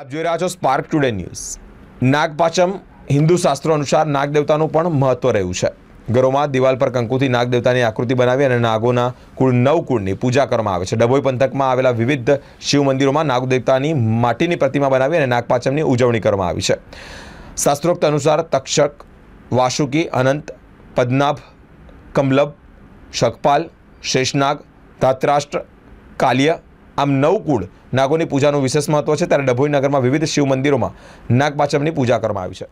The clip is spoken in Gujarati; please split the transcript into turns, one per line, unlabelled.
આપ જોઈ રહ્યા છો Spark Today News Nagpancham Hindu શાસ્ત્રો અનુસાર નાગદેવતાનું પણ મહત્વ રહ્યું છે ઘરોમાં દિવાલ પર કંકુથી નાગદેવતાની આકૃતિ બનાવી અને નાગોના કુળ નવ કુળની પૂજા કરવામાં આવે છે ડભોઈ પંથકમાં આવેલા વિવિધ શિવ મંદિરોમાં નાગદેવતાની માટીની પ્રતિમા બનાવી અને નાગપાચમની ઉજવણી કરવામાં આવી છે શાસ્ત્રોક્ત અનુસાર તક્ષક વાસુકી અનંત પદ્મનાભ કમલબ શકપાલ શેષનાગ ધાત્રાષ્ટ્ર કાલિયા આમ નવ કુળ નાગોની પૂજાનું વિશેષ મહત્વ છે ત્યારે ડભોઈ નગરમાં વિવિધ શિવ મંદિરોમાં નાગપાચમની પૂજા કરવામાં આવી છે